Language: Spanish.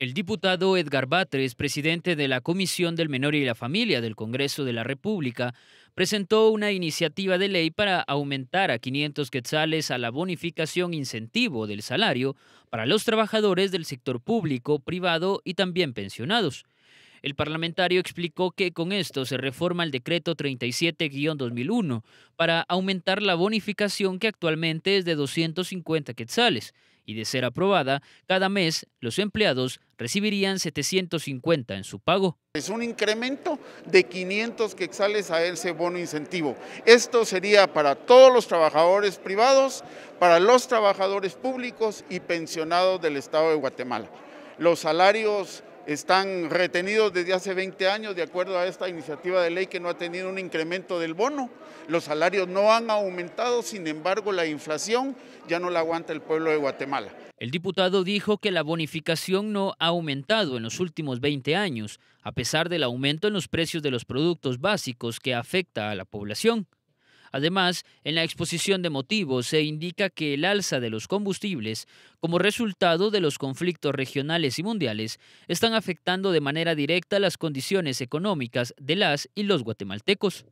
El diputado Edgar Batres, presidente de la Comisión del Menor y la Familia del Congreso de la República, presentó una iniciativa de ley para aumentar a 500 quetzales a la bonificación incentivo del salario para los trabajadores del sector público, privado y también pensionados. El parlamentario explicó que con esto se reforma el decreto 37-2001 para aumentar la bonificación que actualmente es de 250 quetzales y de ser aprobada, cada mes los empleados recibirían 750 en su pago. Es un incremento de 500 quetzales a ese bono incentivo. Esto sería para todos los trabajadores privados, para los trabajadores públicos y pensionados del Estado de Guatemala. Los salarios están retenidos desde hace 20 años de acuerdo a esta iniciativa de ley que no ha tenido un incremento del bono. Los salarios no han aumentado, sin embargo la inflación ya no la aguanta el pueblo de Guatemala. El diputado dijo que la bonificación no ha aumentado en los últimos 20 años, a pesar del aumento en los precios de los productos básicos que afecta a la población. Además, en la exposición de motivos se indica que el alza de los combustibles, como resultado de los conflictos regionales y mundiales, están afectando de manera directa las condiciones económicas de las y los guatemaltecos.